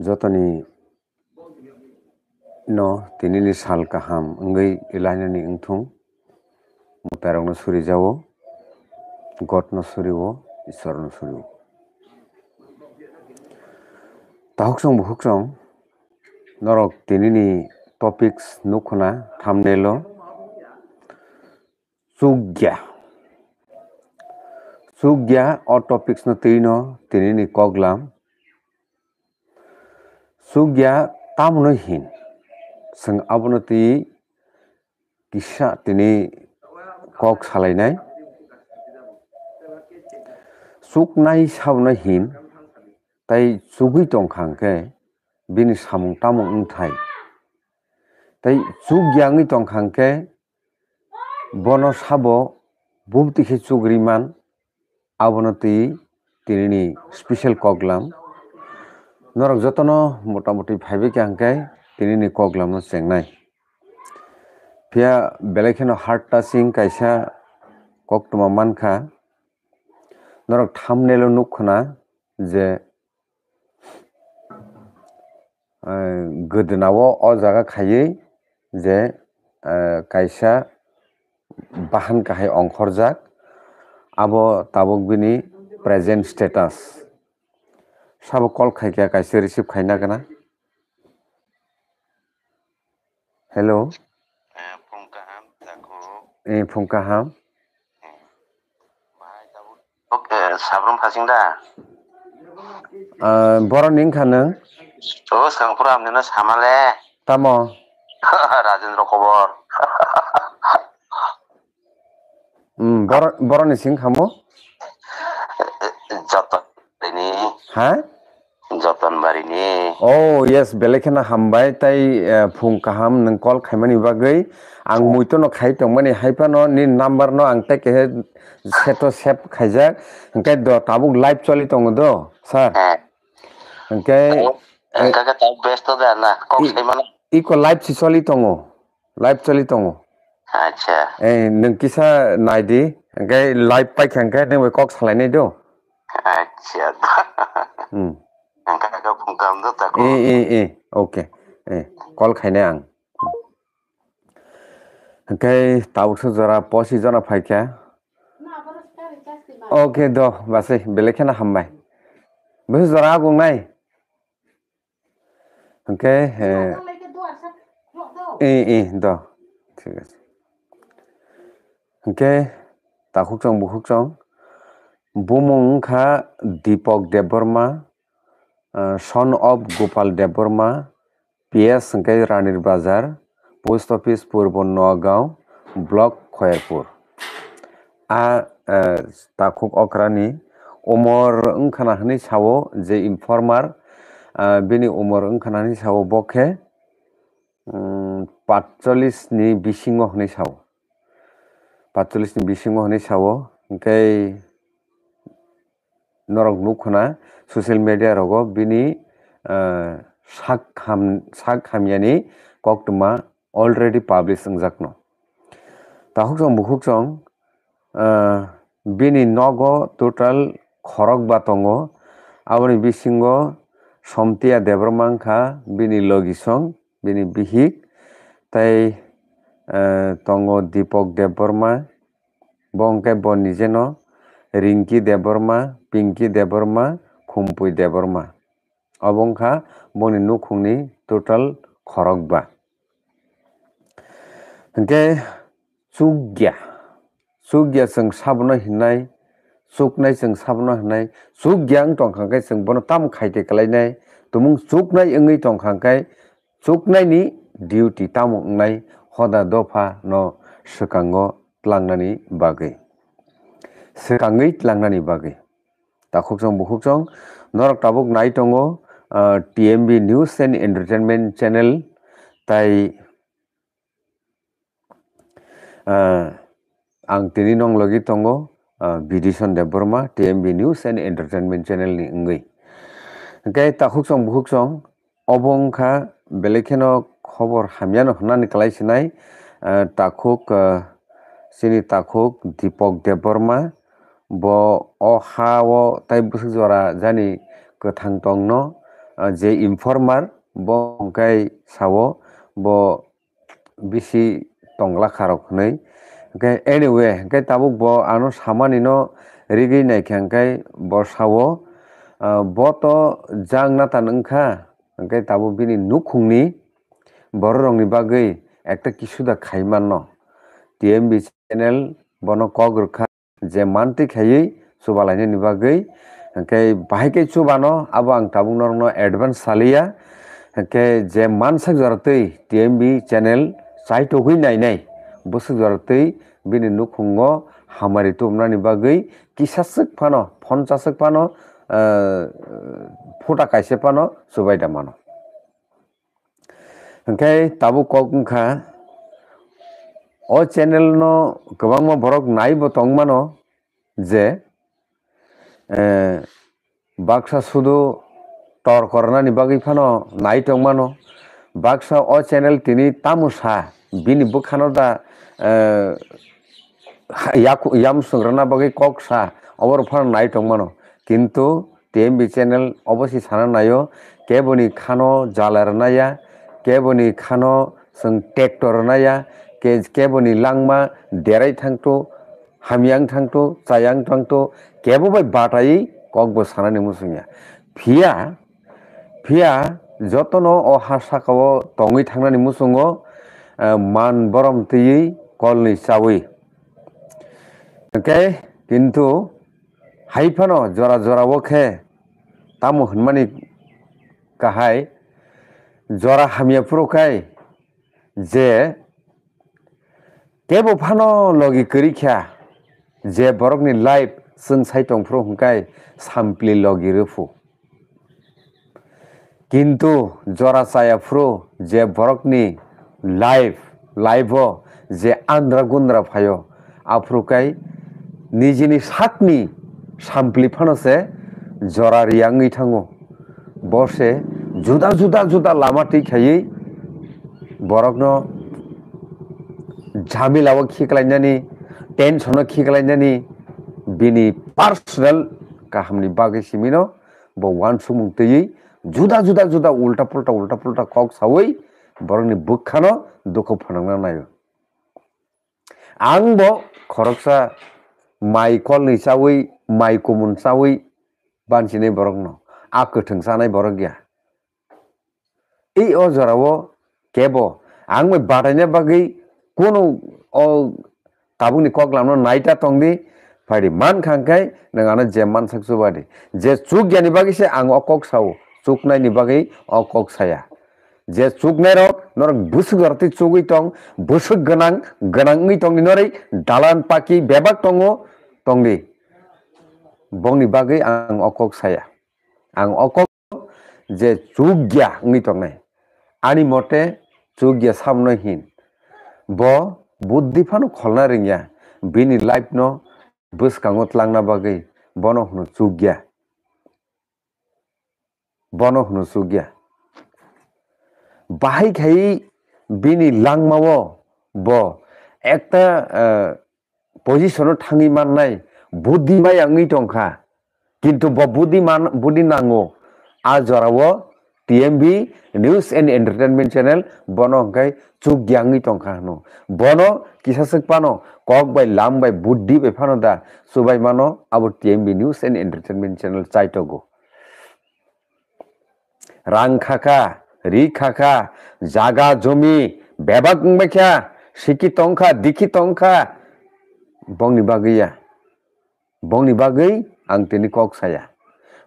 jotoni no tini ni sal kaham wngwi lainani wngthung perok no surijao God no surio ঈশ্বর no surio তাহকসং বুহুকসং নরক tini ni topics nukhuna thumbnail o sugya sugya or topics no tino tini ni koglam sugya tamno hin sing abono ti kisah tini kok salainai suknai sabno hin tai sugui tongkhang ke bini samung tamung ngthai tai sugyangi tongkhang ke bono sabo bubtikhi sugriman tini special special কগলাম নৰক যতন মোটামুটি ভাবি কেংকাই তিনি নিকলাম চেংনাই ফিয়া বেলেগখিনি heart touching কাইছা কক তোমাৰ মানখা নৰক থাম নেলো যে গোদনাও অ জাগা খায়েই যে কাইছা বাহান কাহাই অংশৰ যাক আব তাবক বিনি প্ৰেজেণ্ট ষ্টেটাছ 샤브 콜 खाइके कैसे रिसीव खाइना केना हेलो फुंका हम देखो ए फुंका हम भाई दाऊद ओके साब्रम फासिंदा आ बरो निं खानो ओ सांगपुर हमने सामाले तामो राजेंद्र खबर 음, 버런 버런이 싱 하모? 잡다. हा जतन बारिनि अ यस बेलेखेना हामबाय ताइ फुं काहाम नों कल खायमानि बागै आं मुइथ' न खाय तंमानि हायफानो नि नाम्बार न आं ताइ केहे सेट सेप खायजा ओंखाय द ताबुक लाइभ चलि तंग द सार ओंखाय ओंखाय ताइ बेस्थ दा ना कक खायमाना इको लाइभ सि चलि तंग लाइभ चलि तंग আচ্ছা এই নों কিसा नायदि ओंखाय लाइभ पाइखांखाय नों कक सालायनाय दं ओके ए कल खाइने आं ओमफ्राय दाउसो जरा पसि जना फायखाया ओके द बासै बेलेखाना हामबाय बे जरा गंनाय ओमफ्राय ए ए द थिग আছে ओमफ्राय दाखुक जं बुखुक जं Bumungkha Deepak Devarma, uh, son of Gopal Devarma, PS Sankai Ranir Bazar, Post Office Purbo Nogaon, Block Khairpur. A uh, takuk okrani umur ongkhanani sawo je informer uh, bini umur ongkhanani sawo bokhe um, 45 ni bisingo hni sawo 45 ni bisingo hni sawo angkai नरकनुखना social media रगो बिनि साक हाम साक हामियानि कक्टमा already publish wngjak no tahuk jong bukhuk jong bini nogo total khorok ba tongo aboni bisingo somtia debromangkha bini logisong bini bihik tai tongo Dipak Debbarma বংকে বনিজেন রিঙ্কি দেববর্মা পিংকি দেৱবৰ্মা খুম্পুই দেৱৰ্মা অৱংশা বনি নুখুনি টোটেল খৰগ বা চুগ্যা চুগ্যা যোন চাবন হিনাই চুক নাই যোন চাবন হিনাই চুক গ্যাং টংখাংকাই যোন বনো তাম খাইতে কেলাইনাই তুমুং চুক নাই ঐ টংখাংকাই চুক নাই নি ডিউটি তামুকাই সদা দফা ন সকাঙ লাংনানি বাকে সকাঙৈ লাংনানি বাকে दाखुबजों बुखुबजों नरक टाबुक नाय दङ TMB news and entertainment channel তাই আং তিনি নং লগি তঙ্গ Bidishan Debbarma T M B news and entertainment channel নি অঙ্গই গাই তাহুক সং বুহুক সং অবংখা বেলেখেন খবর হামিয়ান হনা নিকলাইছে নাই তাকুক সিনি তাকুক দীপক দেববর্মা bo অ হা অ তাই bwswk jora jani tong no je informer bo hwnkhe sawo bo bisi tongla kharok hwnwi hwnkhe anyway hwnkhe tabuk bo ano samani no rwgui naikha hwnkhe bo bo sao boto jangnatan wngkha hwnkhe tabuk bini nukhungni ni rokni ekta kisu da khaiman no tmb channel bono kok rwkha যে মান্তিক হেৰি চুবালাইনি নিবাগৈ হেঁকে বাহেকে চুবা ন আবু আং টাবুংনৰ ন advance চালিয়া হেঁকে যে মান জৰাতেই T M B channel চাই টকুই নাই নাই বছৰ জৰাতেই বিনি নুখুঙ হামাৰীটো আপোনাৰ নিবাগৈ কিছাচক পান পঞ্চাশক পানো ফুটা কাইছে পানো চুবাইটা মান হেঁকে তাবু কওক মুখা o channel no kwbangma borok naibo tongmano je baksa শুধু tor koronani bagwi phano nai tongmano baksa o channel tini tamusa bini bukhano da ইয়াকু ইয়াম সংগ্রানা বাকি কক সা অবর ফান নাই টংমানো কিন্তু টিএমবি চ্যানেল অবশ্যই সানা নাইও কেবনি খানো জালার নাইয়া কেবনি খানো সং ট্রেক্টর নাইয়া কেবনি লংমা দেরাই থাকতো হামিয়াং থাকতো চায়াং থাকতো কেবো বাই বাটাই কংব সানানি মুসুইয়া ফিয়া ফিয়া যতন ও হাসাকাও টঙি থাকি মুসুঙ্গ মান বরম তৈ কলনি চাওই কে কিন্তু হাইফান জরা জরা ও খে তামু হনমানি কাহাই জরা খাই যে Tebo pano logi kirikya je borokni life sun saitong pro hunkai sampli logi rufu. Kintu jora saya pro je borokni life live je andra gundra payo afrukai nijini sakni sampli pano se jora riangi tango bose juda juda juda lama tikhayi borokno jami lawa kikalan jani ten sono kikalan jani bini parsel kaham ni bagi simino bo wan sumung tei juta juta juta ulta pulta ulta pulta kok sawai baru ni bukano doko panang nan ayo ang bo koroksa mai kol ni sawai mai kumun sawai ban borong no aku teng sana borong ya i ozara kebo ang me baranya bagi কোনো কাবুনি কক লাম নাইটা তং দি ফাইডি মান খাংখাই নানো যে মান সাকসু বাদি যে চুক জ্ঞানী বাকি সে আং অকক সাও চুক নাই অ কক সায়া যে চুক নাই রক নর বুসুক রাতে চুকই তং বুসুক গনাং গনাঙ্গি তং নরে দালান পাকি বেবাক তং তং দি বংনি বাকি আং অকক সায়া আং অকক যে চুক গিয়া উনি তং নাই আনি মতে চুক গিয়া সামনহীন bo buddhi phano kholna ringya bini life no buskangot langna bagai bono hunu chugya bono hunu chugya bahai khai bini langma wo bo ekta uh, position thangi mannai buddhi mai angi tongkha kintu bo buddhi man buddhi nango a jorawo TMB News and Entertainment Channel Bono Gai chuk gyangni tong khano bono kisasak pano kok bai lam bai buddhi bai phano da subai mano our tmb news and entertainment channel chaito go rang khaka ri khaka jaga jomi bebak mekhya sikhi tongkha dikhi tongkha bongni bagiya bongni bagai ang tini kok saya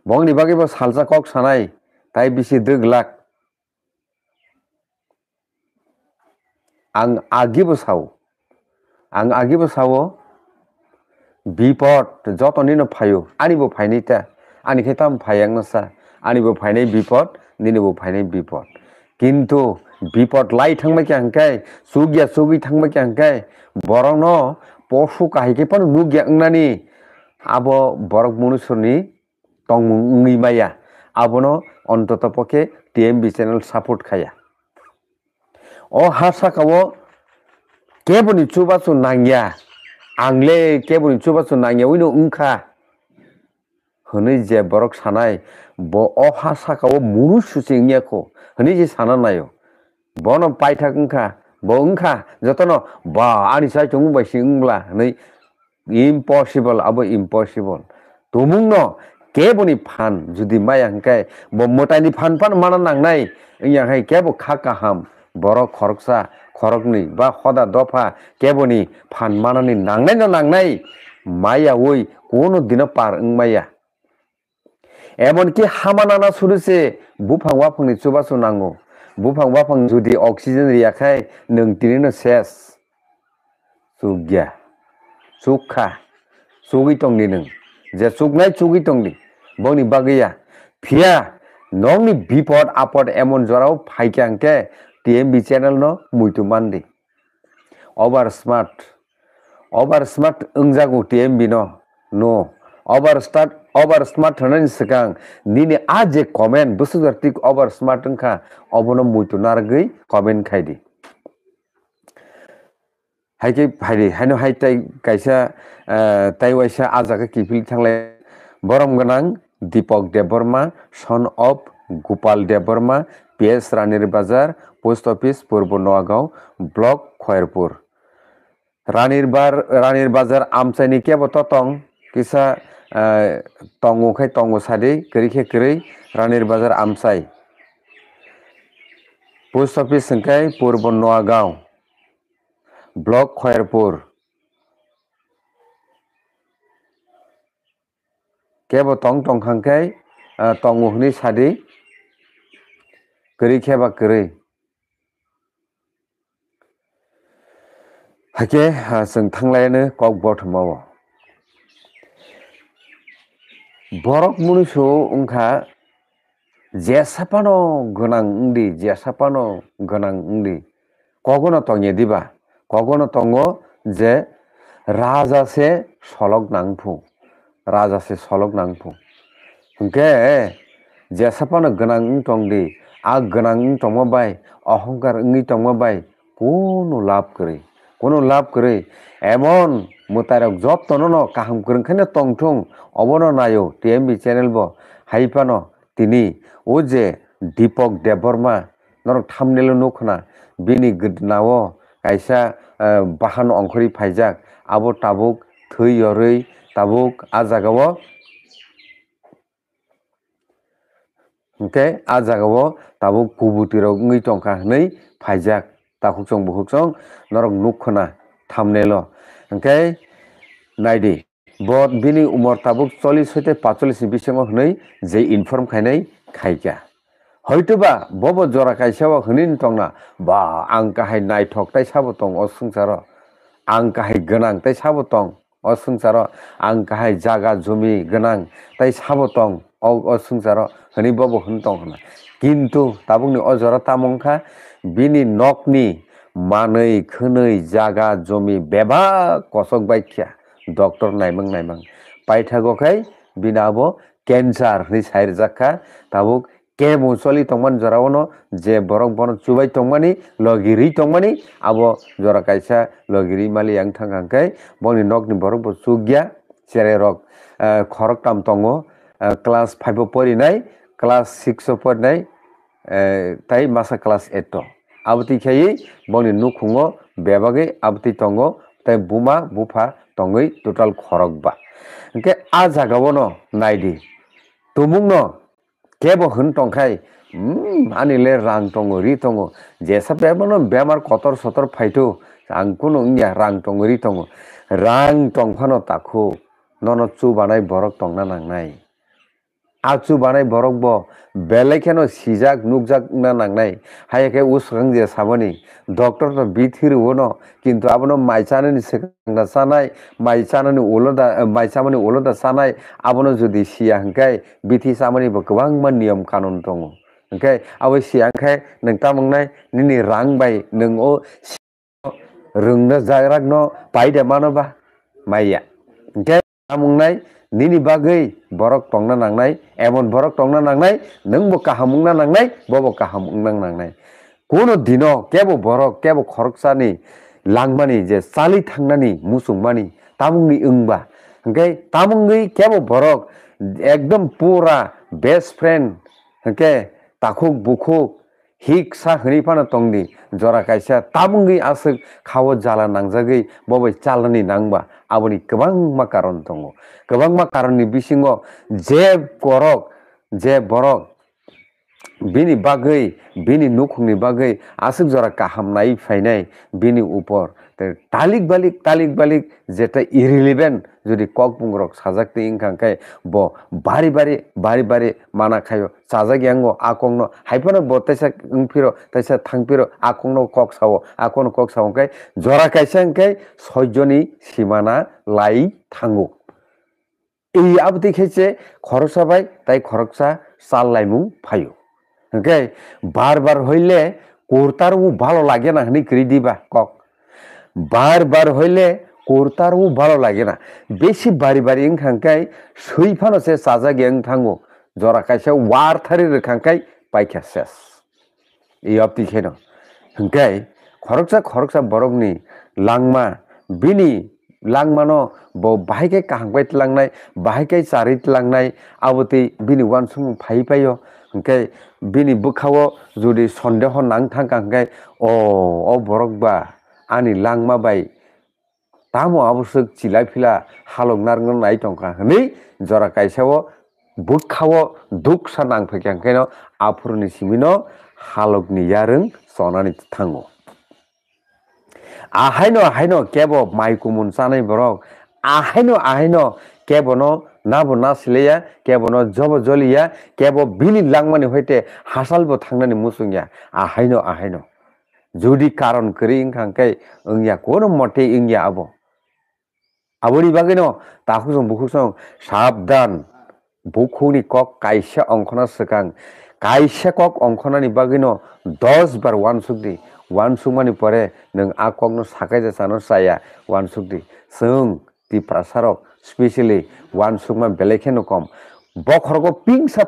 bongni bagai bo salsa kok sanai tai bisi dug lak आं आगिबो साव आं आगिबो सावो बिपद जतनिनो फायो आंनिबो फायनायथा आंनि खोथा फायांनोसा आंनिबो फायनाय बिपद निनिबो फायनाय बिपद কিন্তু বিপদ লাই থাকবে কি হাঙ্কাই সুগিয়া সুগি থাকবে কি হাঙ্কাই বরং ন পশু কাহিকে পান নুগিয়া ওংনানি আবো বরক মনুষ্যনি টং মাইয়া আবনো অন্তত পক্ষে টিএমবি চ্যানেল সাপোর্ট খায়া o hasa kawo kebuni chuba su nangya angle kebuni chuba su nangya wino unka hini je borok sanai bo o hasa kawo munu susi ngyako hini je sananayo bono paithak unka bo unka jotono ba ani sa chungu ba singla hini impossible abo impossible tumungno kebuni phan judi maya hangkai bo motani phan phan mana nangnai yang hai kebo khakaham বড় খরকসা খরকনি বা হদা দফা কেবনি ফানমানানি নাংনাই না নাংনাই মাইয়া ওই কোনো দিনও পার মাইয়া এমনকি হামানানা সুরেছে বুফাং ওয়াফাংনি চুবাসু নাঙ্গো বুফাং ওয়াফাং যদি অক্সিজেন রিয়াখাই নং তিনিনো শেষ চুগিয়া চুখা চুগি টংনি নং যে চুগনাই চুগি টংনি বংনি বাগিয়া ফিয়া নংনি বিপদ আপদ এমন জরাও ফাইকাংকে ટીએમબી ચેનલનો મુઈતું માંડી ઓવર સ્માર્ટ ઓવર સ્માર્ટ અંજાગુ ટીએમબીનો નો ઓવર સ્ટાર્ટ ઓવર સ્માર્ટ હણન સકાંગ નીને આ જે કોમેન્ટ બસુદર્તિક ઓવર સ્માર્ટ અંખા ઓબનો મુઈતું નાર ગઈ કોમેન્ટ ખાઈ દી হাইকে ভাইরে হাইনো হাই তাই কাইসা তাই ওয়াইসা আজাকে কিফিল থাংলাই বরম গনাং Dipak Debbarma son of Gopal Debbarma PS Ranir Bazar post office পূর্ব নোয়াগাঁও ব্লক খয়েরপুর রানীর বার রানীর বাজার আমচাইনি কেবত তং কিসা তং উখাই তং সাদি করিখে করি রানীর বাজার আমচাই পোস্ট অফিস সংখ্যায় পূর্ব নোয়াগাঁও ব্লক খয়েরপুর কেব তং টংখাংখাই তং উহনি Кырый кеба кырый. 하게 जों थांलायानो কক बर्थमाव বরক মনুষ্য ওংখা জেসাপানো গোনাং উন্দি জেসাপানো গোনাং উন্দি কখনো তঙে দিবা কখনো তঙ্গ যে রাজাসে সলক নাংফু রাজাসে সলক নাংফু কে জেসাপানো গোনাং তংদি আগ্রাং টমা বাই অহংকার ইঙ্গি টমা বাই কোনো লাভ করে কোনো লাভ করে এমন মোতারক জব তন ন কাহাম করেন টংঠং অবন নায়ো টিএমবি চ্যানেল ব হাইপানো তিনি ও যে দীপক দেববর্মা নরক থামনেল নখনা বিনি নাও কাইসা বাহান অংখরি ফাইজাক আবো তাবুক থৈ অরৈ তাবুক আজাগাও hingke ah jaga o tabuk kubuti rok wngui tongkha hinui phaijak tabuk chong buhuk chong norok nukhona thamnelo hingke naidi bo bini umor tabuk চল্লিশ হইতে পাঁচল্লিশ বিসঙ্গ হই যে ইনফর্ম খাইনাই খাইকা হয়তোবা বব জরা কাইসাও হনিন টংনা বা আং কাহাই নাইঠক তাই সাবো টং অসংসার আং কাহাই গনাং তাই সাবো টং অসংসার আং কাহাই জাগা জমি গনাং তাই সাবো টং অসংসার হানিবাবো হন্তং কিন্তু তাবুনি অজরা তামংখা বিনি নকনি মানৈ খনৈ জাগা জমি বেবা কসক বাইখ্যা ডক্টর নাইমং নাইমং পাইথাগকাই বিনাবো ক্যান্সার হি সাইর জাখা তাবুক কে মৌসলি তংমান জরাবন যে বরং বরং চুবাই তংমানি লগিরি তংমানি আবো জরা কাইসা লগিরি মালি আং থাকাঙ্কাই বংনি নকনি বরং বসুগিয়া চেরে রক খরক তাম তঙ্গ ক্লাছ ফাইভৰ পৰি নাই ক্লাছ ছিক্সৰ পৰা নাই তাই মাছা ক্লাছ এইটৰ আৱতি খাই বনি নুখুঙ বেবাগে আৱতি টঙ তাই বোমা বোফা টঙৈ টোটাল খৰক বা গতিকে আ জাগাব ন নাই দি তুমুং ন কেব হন টংখাই আনিলে ৰাং টঙৰি টঙ জেচা বেমাৰ বেমাৰ কটৰ চতৰ ফাইটো আংকো নিয়া ৰাং টঙৰি টঙ ৰাং টংফা ন তাকো নন চু বানাই বৰক টংনা নাংনাই आगजु बानाय बरकबो बेलेखेनो सिजाक नुकजाक ना नांनाय हायखे उसखांजे साबनि डक्टर तो बीत हिरुवनो किंतु आबनो माइचाननि सेखांदा सानाय माइचाननि ओलोदा माइचामनि ओलोदा सानाय आबनो जुदि सिया हंखाय बिथि सामनि गोबां मान नियम कानुन दङ ओंखाय आबो सियांखाय नोंथांमोननाय निनि रां बाय नोङो रोंनो जाग्रागनो बायदे मानोबा माइया ओंखाय मुंनाय nini bagui borok tongna nangnai emon borok tongna nangnai nungbo kahamungna nangnai bobo kahamungna nangnai kono dino kebo borok kebo khoroksani langmani je sali thangnani musungmani tamungni ungba hingke tamungni kebo borok একদম পুরা best friend হ্যাঁ তাকুক বুকুক হিক সা হনি পানা তংদি জরা কাইসা তাবুঙ্গি আসুক খাওয়া জ্বালা নাংজাগি ববাই চালানি নাংবা आबोनि गोबां मा कारन दङ गोबां मा कारननि बिसिङाव जे गरक जे बरक बिनि बागै बिनि न'खंनि बागै आसुक जरा काहामनाय फैनाय बिनि उपर তালিক বালিক তালিক বালিক যেটা ইরিলিভেন্ট যদি ককপুংরক সাজাকতে ইংখাংখাই ব বাড়ি বাড়ি বাড়ি বাড়ি মানা খাইও সাজাক ইয়াঙ্গ আকংন হাইফানো ব তাইসা ফিরো তাইসা থাংফিরো আকংন কক সাও আকন কক সাওখাই জরা কাইসাংখাই ছয়জনই সীমানা লাই থাঙ্গুক এই আবদি খেয়েছে খরচা পাই তাই খরচা চাল লাইমু ফাইও ওকে বারবার হইলে কোর্তারও ভালো লাগে না হানি ক্রি দিবা কক বারবার হইলে কর্তার ও ভালো লাগে না বেশি বাড়ি বাড়ি ইং খাঙ্কাই সৈফানসে সাজা গিয়ে থাঙ্গো জরা কাছে ওয়ার থারি খাঙ্কাই পাইখা শেষ এই অবধি খেন হাই খরকসা খরকসা বরফনি লাংমা বিনি লাংমানো বাহাইকে কাহাংবাই লাংনাই বাহাইকে চারি লাংনাই আবতি বিনি ওয়ান সুম ফাই পাই হাই বিনি বুখাও যদি সন্দেহ নাং থাঙ্কা হংকাই ও ও বরকবা আনি लांमा बाई तामो आवश्यक चिला फिला নারাই नारंगन হই জরা हनै বুক খাও দুঃখ दुख सा नांफैखांखायनो आफुरनि सिमिनो हालोगनि यारों सनानै আহাইন আহাইনো আহাইনো কেব মাইকু মুনসানাই বরক আহাইন আহাইনো কেবনো নাবো না সিলেয়া কেবনো জব জলিয়া কেব বিলি লাংমানি হইতে হাসালবো থাকি মুসুংয়া আহাইন আহাইন যদি কারণ করি ইংখাংকে ইংয়া কোনো মতে ইংয়া আবো আবরি বাকি ন তাহু সং বুকু সং সাবধান বুকুনি কক কাইসা অঙ্কনা সেখাং কাইসা কক অঙ্কনানি বাকি ন দশ বার ওয়ান সুকদি ওয়ান সুমানি পরে নক ন সাকাই যা সানো সায়া ওয়ান সুকদি সং তি প্রাসারক স্পেশালি ওয়ান সুকমা বেলেখে নকম বখরক পিং পিংসা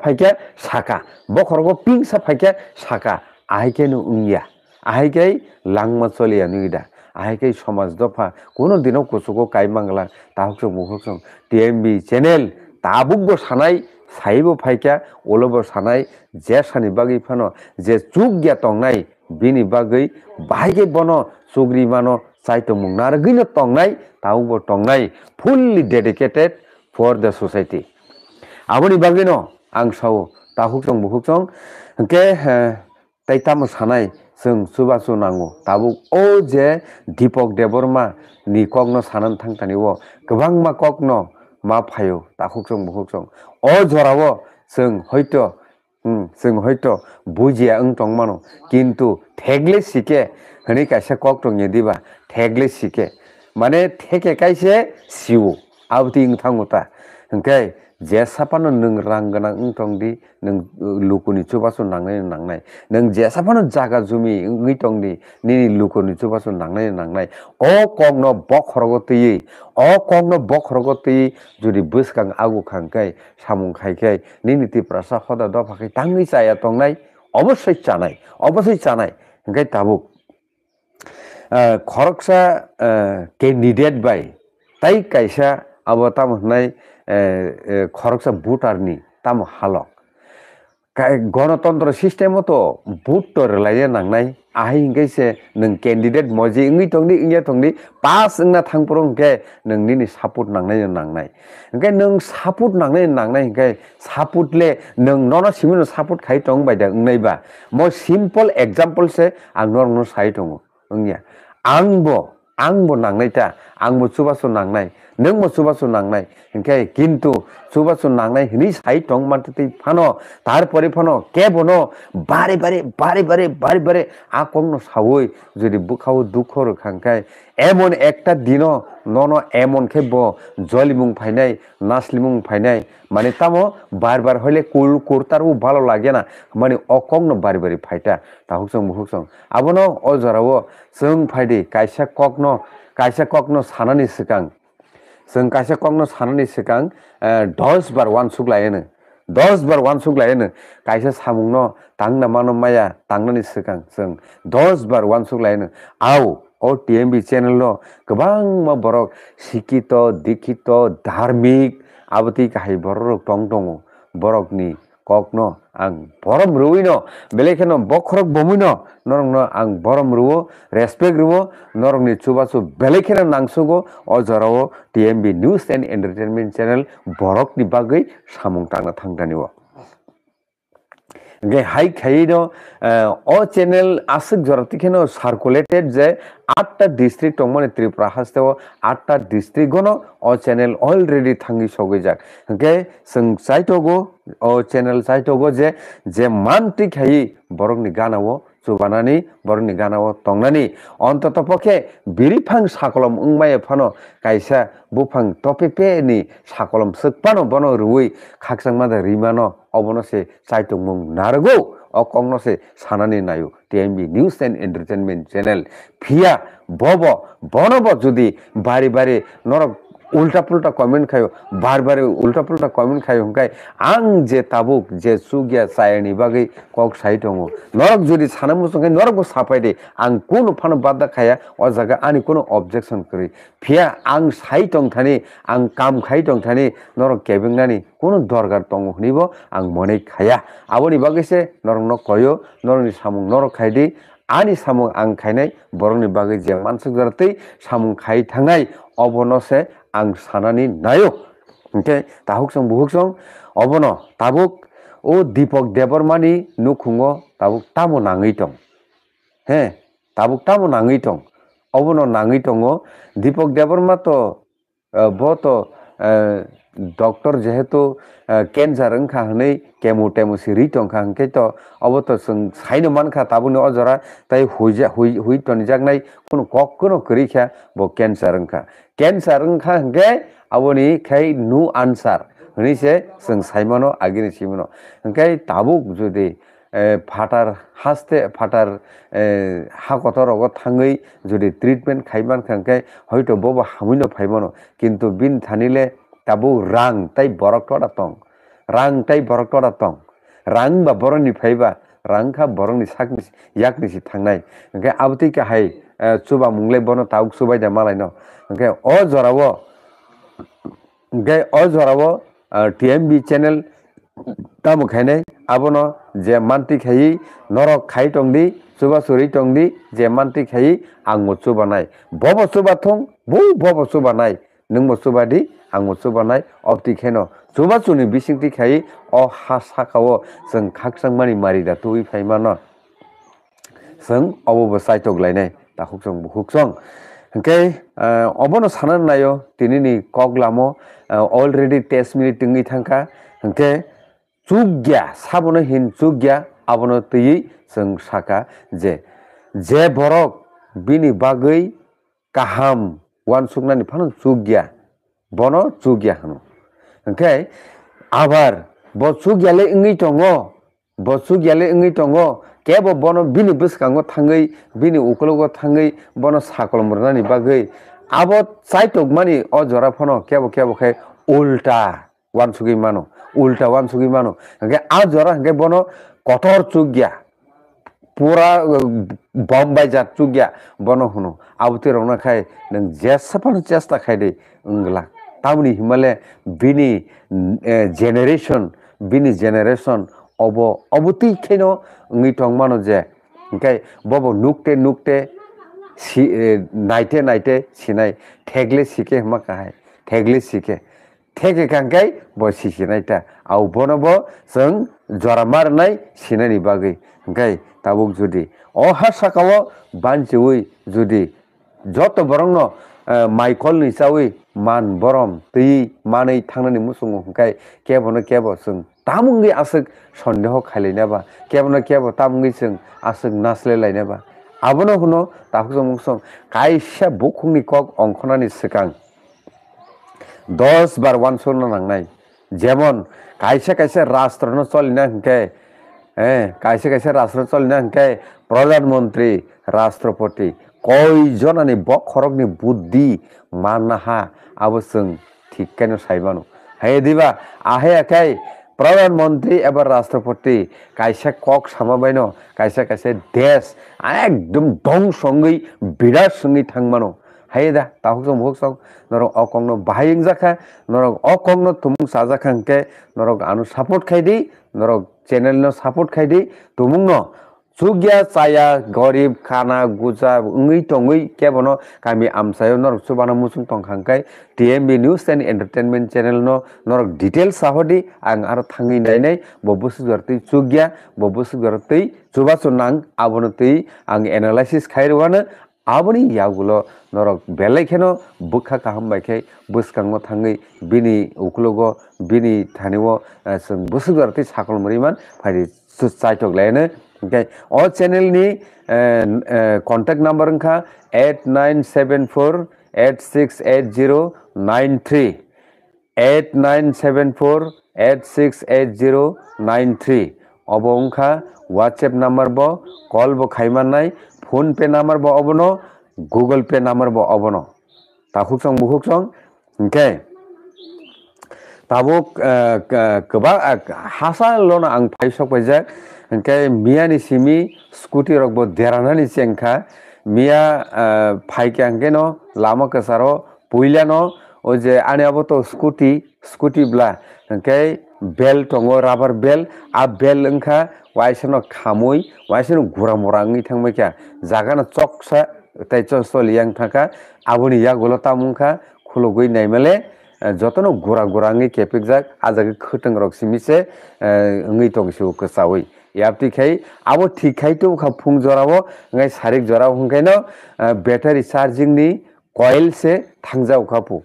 সাকা বখরক পিং ফাইকিয়া সাকা আইকে ন উঙ্গিয়া আহাইকাই লাংমা চলিয়া নিডা আহাইকাই সমাজ দফা কোনো দিনও কচুকো কাই বাংলা তাহকসং মুখকসং টিএমবি চ্যানেল তাবুকব সানাই সাইব ফাইকা অলব সানাই যে সানি বাগি ফানো যে চুক গিয়া তংনাই বিনি বাগৈ বাহাইকে বন চুগরি মানো চাইতো মুংনা আর গিনো তংনাই তাহকব তংনাই fully dedicated for the society আবনি বাগিনো আং সাও তাহুকসং বুহুকসং কে তাইতাম সানাই जों सुबासु नांगौ दाबो ओ जे दिपक देबरमानि कग्न सानानै थांथानिबो गोबां मा कग्न मा फायो दाखुक जों बहुक जों अ जराबो जों हयत' जों हयत' बुजिया ओं दंमानो किन्तु थेगले सिके होनै कायसे कक दं यदिबा थेगले सिके माने थेके कायसे सिउ आबदि ओं थांगौता ओंखाय जेसापानो नों रां गोनां ओंथंदि नों लुकुनि चुबासो नांनाय नांनाय नों जेसापानो जागा जुमि ओंथंदि निनि लुकुनि चुबासो नांनाय नांनाय अ कंनो बखरगतयै अ कंनो बखरगतयै जुदि बोसखां आगु खांखाय सामुं खायखाय निनि तिप्रासा हदा दफाखाय ताङै चाया तंनाय অবশ্যই চানাই অবশ্যই চানাই ओंखाय ताबुक खरकसा केन्डिडेट बाय ताई कायसा আবার তাম নাই খরকসা বুট আর নি তাম হালক গণতন্ত্র সিস্টেম তো বুট তো রেলাইজে নাই আহিং কেসে ক্যান্ডিডেট মজি ইংই টংনি ইংয়ে টংনি পাস ইং না থাকপুর নি সাপোর্ট নাই নাই নং সাপোর্ট নাই নাই সাপোর্টলে নন সিমি সাপোর্ট খাই টং বাইদ ইংবা মানে সিম্পল এক্সাম্পলসে আনোর সাই টং ইংয়া আংব আংব নাইটা আংব সুবাসু নাই nếu mà suba su nang này cái kinh tu suba su nang này hình sai trong mặt thì phan ở tar pari phan ở kẹp phan ở bari bari bari bari bari bari à con nó sao ấy giờ đi bốc hao đau khổ rồi khăng cái em on ekta dino nó nó em on khép bỏ zoi li mung phai này nas li mung phai này mà nên tao bar bar hơi lệ cool cool tar u bao lâu na mà nên ở con nó bari bari phai ta ta hốc sông hốc sông à bữa nó ở giờ rồi sương phai đi cái sắc con nó cái sắc con nó sanh जों गासे कंनो सानानै सिगां दस बार वान सुग लायनो दस बार वान सुग लायनो गासे सामुंनो तांनो मानो माया तांनानै सिगां जों दस बार वान सुग लायनो आव अ टि एम बि चेनेल न गोबां मा बरक सिकित दिखित धार्मिक आबति गाहाय बरक दं दङ बरकनि কওক ন আং বৰম ৰুই ন বেলেগে ন বখৰক বমি ন নৰং ন আং বৰম ৰুও ৰেচপেক্ট ৰুও নৰং নি চুবাচু বেলেগে নাংচুগো অজৰাও T M B news and entertainment channel বৰক নি বাগৈ চামুং টাঙা থাং টানিব যে হাই খাইন অ চ্যানেল আসুক জরাতিখেন সার্কুলেটেড যে আটটা ডিস্ট্রিক্ট মানে ত্রিপুরা হাসতেও আটটা ডিস্ট্রিক্ট গন অ চ্যানেল অলরেডি থাঙ্গি সগে যাক গে সাইটগো অ চ্যানেল সাইটগো যে যে মানটি খাই বরংনি গানাও চুবানানি বরংনি গানাও টংনানি অন্তত পক্ষে বিরিফাং সাকলম উংমায় ফানো কাইসা বুফাং টপেপে নি সাকলম সকপানো বনো রুই খাকসাং মাদা রিমানো अबनसे सेट नारगो नगौ अङ नसे सानी नाय टिएमी एन्ड एन्टरटेनमेन्ट च्यानल फिया भब बि बारे बारे नर উল্টা পুল্টা কমেন্ট খাই বার বারে উল্টা পুল্টা কমেন্ট খাই হুকাই আং যে তাবুক যে সুগিয়া সায়নি বাগে কক সাইট হমু নরক যদি সানামু সঙ্গে নরক সাপাই দে আং কোন ফান বাদা খায়া ও জায়গা আনি কোন অবজেকশন করি ফিয়া আং সাই টংথানি আং কাম খাই টংথানি নরক কেবিং নানি কোন দরকার টং শুনিব আং মনে খায়া আবনি বাগে সে নরক নক কয়ো নরনি সামুং নরক খাই দে আনি সামুং আং খাইনাই বরনি বাগে যে মানসিক দ্বারাতেই সামুং খাই থাঙাই অবনসে 앙 사나니 나요. 이제 다국성 무국성 어버너 다북 오 디폭 데버마니 누쿵어 다북 따모 낭이통. 해 다북 따모 낭이통. 어버너 낭이통어 디폭 데버마 또 어버 또 ডক্টর যেহেতু কেঞ্জার অংখা হে কেমো টেমো সিট অংখা হে তো অবত সাইন মানখা তাবনে অজরা তাই হুইটনি জাগাই কোনো কখনো করিখা ব কেঞ্জার অংখা কেঞ্জার অংখা হে আবনি খাই নু আনসার হইসে সাইমানো আগে সিমানো হাই তাবুক যদি ফাটার হাস্তে ফাটার হাকতর থাঙ্গি যদি ট্রিটমেন্ট খাইমানখা হয়তো বব হামিন ফাইমানো কিন্তু বিন থানিলে tabu rang tai borok toda tong rang tai borok toda tong rang ba borong ni paiba rang ka borong ni sak ni yak ni si tang nai ngke abuti ka hai suba mungle bono tau suba ja malai no ngke o zora wo ngke o zora wo tmb channel tamu khene abono je manti khai noro khai tong di suba suri tong di je manti khai ang mo suba nai bobo suba thong bo bobo suba nai nung mo suba di हांगो सुबानाय अप्टिक हेनो सुबा सुनि बिसिंति खाइ अ हा साखाओ जों खाखसां मानि मारि दा तुइ फाइमा न जों अबोबो साइटोग लायनाय ता हुखसं हुखसं हंके अबोनो सानन नायो तिनिनि कक लामो अलरेडी टेस्ट मिनिट टिंगि थांका हंके जुग्या साबोनो हिन जुग्या आबोनो तुइ जों साखा जे जे बरक बिनि बागै কাহাম ওয়ান সুগনানি ফান সুগিয়া bono chugya hano. Okay, abar bo chugya le ingi tongo, bo chugya le ingi tongo, kebo bono bini biskango tangai, bini ukologo tangai, bono sakol murnani bagai, abo saitog mani o jora pono kebo kebo kai ulta wan sugi mano, ulta wan sugi mano, okay, a jora ngai bono kotor chugya. Pura bombay jat chugya bono hono, abutir ona kai neng jasa pono jasta kai de unglak. तामनि हिमालय बिनि generation बिनि generation अब अबतिखेनो ng'i tongmano je hingkhe bobo nukte nukte si naite naite sinai thegle sike hma kahai thegle sike theke kangkai bo si sinai ta au bono bo chung joramar nai sinai ni bagai hingkai tabuk judi oha sakao banchiwi judi joto borongno माइखल निसावै मान बरम तै मानै थांनानै मुसुङो हंखाय केबनो cab जों तामुङै आसोक सन्देह खालायनाबा केबनो cab तामुङै जों आसोक नास्लायलायनाबा आबनो हुनो ताहुजों मुसं कायसिया बुखुंनि कक अंखनानि सिगां दस बार वानसनो नांनाय যেমন কাইসে কাইসে রাষ্ট্রন চলি না হংকে হ্যাঁ কাইসে কাইসে রাষ্ট্র চলি না হংকে প্রধানমন্ত্রী রাষ্ট্রপতি कयजनानि ব बुद्धि বুদ্ধি মানাহা आबो जों সাইবানো হে দিবা আহে आहायाखै প্রধানমন্ত্রী এবার রাষ্ট্রপতি কাইসা কক সামাবাইন কাইসা কাইসে দেশ একদম ডং সঙ্গেই বিরাট সঙ্গেই থাকমানো হাই দা তাহক সং ভোগ সং নরক অকংন বাহাইং জাখা নরক অকংন তুমুং সাজাখাংকে নরক আনু সাপোর্ট খাই দিই নরক চ্যানেল সাপোর্ট খাই দিই তুমুং ন সুগিয়া চায়া গরিব খানা গুজা উঙ্গি টঙ্গি কেবন কামি আমসায় নর সুবানা মুসুম তংখাঙ্কাই TMB news and entertainment channel ন নর ডিটেল সাহডি আং আর থাঙ্গি নাই নাই ববসু গরতেই সুগিয়া ববসু গরতেই সুবাসু নাং আবনতেই আং এনালাইসিস খাইরওয়ান আবনি ইয়াগুলো নর বেলাই খেন বুখা কাহাম বাইখাই বসকাঙ্গ থাঙ্গি বিনি উকলগ বিনি থানিও বসু গরতেই সাকলমরিমান ফাইদি সুসাইটক লাইনে Okay. और channel ni कांटेक्ट नंबर अंखा eight nine seven four eight six eight zero nine three eight nine seven four eight six eight zero nine three अब अंखा व्हाट्सएप नंबर बो कॉल बो खाइमा नाई फोन पे नंबर बो अबनो गूगल पे नंबर बो अबनो ताहुक संग मुहुक संग okay. তাবো গোবা হাসা লোন আং ফাইসকাই যাক এখানে মিয়ানি সিমি স্কুটি রকব দেরানি সেখা মিয়া ফাইকে আংকে ন লামা কসারো পইলা ন ও যে আনে তো স্কুটি স্কুটি ব্লা এখানে বেল টঙ্গ রাবার বেল আ বেল এখা ওয়াইসেন খামুই ওয়াইসেন ঘুরা মোরা থাকা জাগান চকসা তাই চলিয়া থাকা আবুনি ইয়া গোলতামুখা খুলগুই নাইমেলে যতনো গুড়া গুড়াঙে কেপেকজাক আজাকে খতং রকসিমিছে অঙ্গি টংসু কসাওই ইয়াপটি খাই আবো ঠিক খাই তো খা ফুং জরাবো ঙাই সারিক জরাবো হংকাইন ব্যাটারি চার্জিং নি কয়েল সে থাংজা উখাপু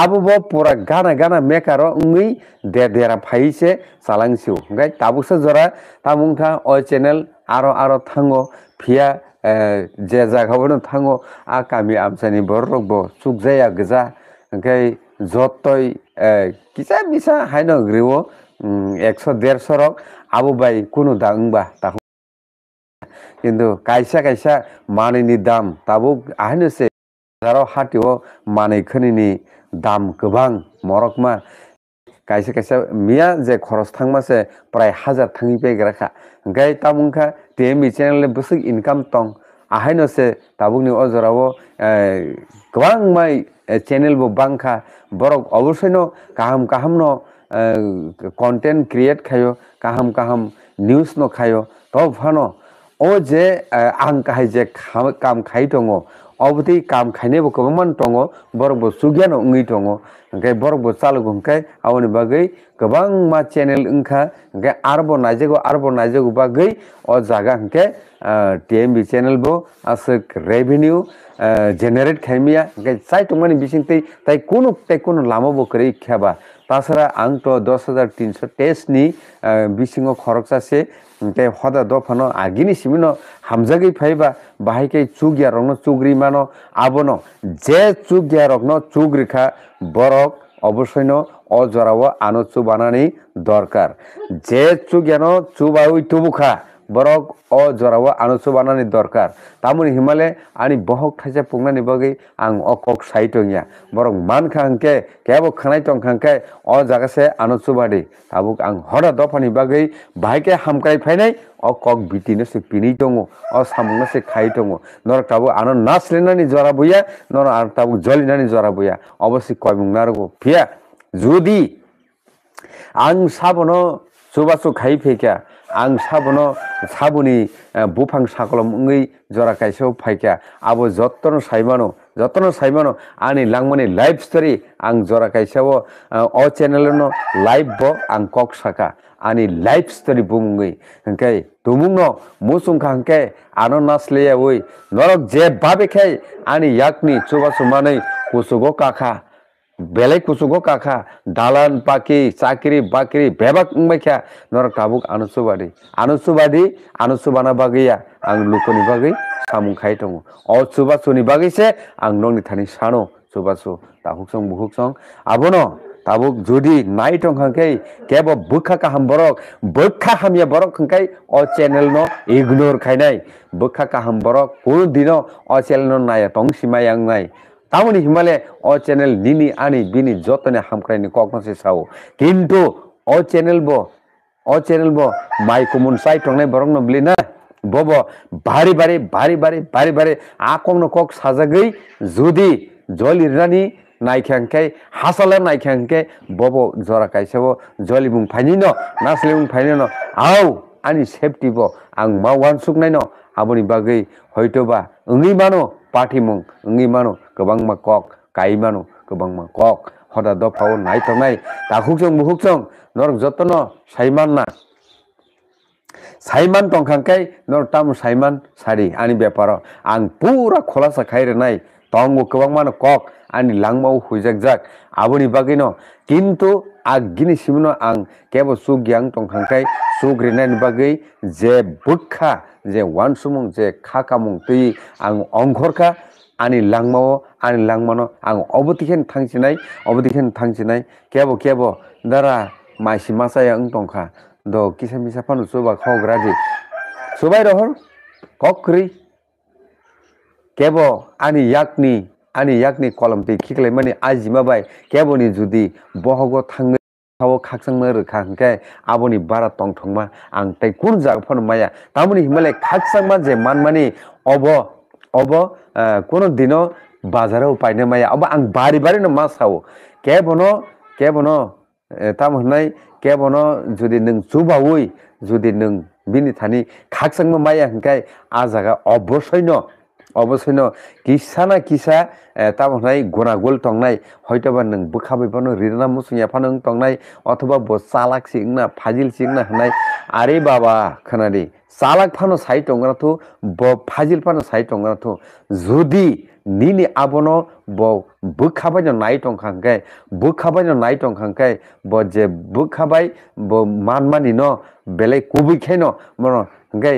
আবো ব পুরা গানা গানা মেকার অঙ্গি দে দেরা ফাইছে চালাংসিউ ঙ্গাই তাবুস জরা তামুংখা অ চ্যানেল আরো আরো থাঙ্গো ফিয়া যে জায়গাবো থাঙ্গো আ কামি আমসানি বড় রকবো সুখ যায় গজা ঙ্গাই য'ত তই কিছা মিছা হাই নগ্ৰীব একশ ডেৰশৰক আবু বাই কোনো দাং বা কিন্তু কাইছা কাইছা মানিনি দাম তাবো আহিনছে আৰু হাতীও মানিখিনি দাম গোবাং মৰকমা কাইছে কাইছে মিয়া যে খৰচ থাংমাছে প্ৰায় হাজাৰ থাঙি পাই গ্ৰাখা গাই তামুংখা তে মি চেনেলে বেছি ইনকাম টং ahainose tabukni ozorawo kwang mai channel bo bangka borok obosino kaham kaham no content create kayo kaham kaham news no kayo to phano o je ang kahai je kam kam khaitongo অবধি কাম খাইনে বো কমান দঙ বরক বো সুগিয়া নঙ্গি দঙ okay বরক বো চালুক okay আওনি বাগৈ গবাং মা চ্যানেল ওখা ওকে আর বো নাইজগো আর বো নাইজগো বাগৈ অ জাগা ওকে টিএমবি চ্যানেল বো আসক রেভিনিউ জেনারেট খাইমিয়া ওকে চাই তোমানি বিশিংতে তাই কোন তাই কোন লামো বো করে খাবা তাছাড়া আংটো দশ হাজার তিনশো টেস্ট নি বিশিং খরকসা tei hoda do phano agini simino hamjagi phaiba bahai ke chugya rokno chugri mano abono je chugya rokno chugri kha borok অবশ্যই অজরাও আনো চুবানানি দরকার যে চুগেন চুবাউই তুবুখা বৰক অ জৰাৱ আনচুবানী দৰকাৰ তামোন হিমালে আনি বহক ঠাইছে পুংনা নিবগৈ আং অকক চাই টঙীয়া বৰক মান খাংকে কেৱ খানাই টংখাংকে অ জাগাছে আনচুবাদী তামোক আং হৰা দফা নিবাগৈ ভাইকে হামকাই ফাইনাই অ কক বিটিনে সে পিনি টঙো অ চামুনে সে খাই টঙো নৰ তাবো আন নাচলে নানি জৰা বৈয়া নৰ আন তাবো জলি নানি জৰা বৈয়া অৱশ্যে কয়মুং নাৰগো ফিয়া যদি আং চাবন চুবাচু খাই ang sabono sabuni bufang sakolom ngi jora kaiseo phaikya abo jottono saimano jottono saimano ani langmani live story ang jora kaiseo o channel no live bo ang kok saka ani live story bumngi hangkai tumungno musung khangke ano nasle oi norok je babe khai ani yakni chuba sumanai kusugo kakha বেলেগ কুচুগো কাষা দালান পাখি চাকরি বাকরি বেবাক মেখা নর কাবুক আনুসুবাদী আনুসুবাদী আনুসুবানা বাগিয়া আং লুকনি বাগি সামুং খাই তঙ অসুবাসুনি বাগিছে আং নং নিথানি সানো সুবাসু তাহুক সং বুহুক সং আবনো তাবুক যদি নাই তং খাঙ্কে কেব বুখা কাহাম বরক বুখা হামিয়া বরক খাঙ্কাই অ চ্যানেল ন ইগনোর খাই নাই বুখা কাহাম বরক কোন দিন অ চ্যানেল নাই তং সীমাই আং নাই তামনি হিমালয় অ চেনেল নিনি আনি বিনি যতনে হামক্রাইনি ককনসে সাও কিন্তু অ চেনেল ব অ চেনেল ব মাইকুমুন সাই টংনে বরং নবলি না বব ভারি ভারি ভারি ভারি ভারি ভারি আকমন কক সাজাগই যদি জলি রানি নাইখ্যাংকে হাসালে নাইখ্যাংকে বব জরা কাইসব জলি বুং ফাইনি ন নাসলি বুং ফাইনি ন আও আনি সেফটি ব আং মা ওয়ান সুক নাই ন আবনি বাগই হয়তো বা অঙ্গি মানো পাঠি মুং অঙ্গি মানো गोबां मा कक गायमानो गोबां मा कक हदा दफाव नाय थनाय दाखुक जों बुहुक जों नर जतन सायमान ना सायमान तंखांकाय नर ताम सायमान सारि आनि बेपार आं पुरा खलासा खायरे नाय तंग गोबां मा कक आनि लांमाव हुजाक जाक आबनि बागै न किन्तु आगिनि सिमनो आं केबो सुग्यां तंखांकाय सुग्रिनायनि बागै जे बुखा जे वानसुमुं जे खाकामुं तुई आं अंघरखा आनी लांगमाओ आनी लांगमानो आं अबतिखेन थांसिनाय अबतिखेन थांसिनाय केबो केबो दारा माइसि मासाय आं दंखा द किसा मिसा फानु सोबा खग्रा दि सोबाय रहर खख्रि केबो आनि याकनि आनि याकनि कलम दि खिखलाय माने आजि माबाय केबोनि जुदि बहगो थांङो थाव खाखसंनो रखा खे आबोनि बारा तं थंमा आं तै कुन जाग फन माया तामुनि हिमालय खाखसंमा जे मानमानि अबो अब কোনো দিনও बाजार পাই না माया अब आं बारी न मा सावो के बनो के बनो ताम होननाय के बनो जुदि नों जुबावै जुदि नों बिनि थानि खाकसांमा माइया होनखाय आजागा अबसयनो অৱশ্যে ন কিছা না কিছা তাৰমানে গুণাগুল টংনাই হয়তোবা নং বোকাবি পানো ৰিদনা মুচুং নং অথবা ব চালাক না ফাজিল চিংনা হনাই আৰে বাবা খানাদি চালাক ফানো সাই টংগ্ৰাথো ব ফাজিল ফানো সাই টংগ্ৰাথো যদি নি আবন ব বোকাবাই নাই টংখাংকাই বোকাবাই নাই টংখাংকাই ব যে বোকাবাই ব মান মানি ন বেলেগ কবিখাই ন মন হংকাই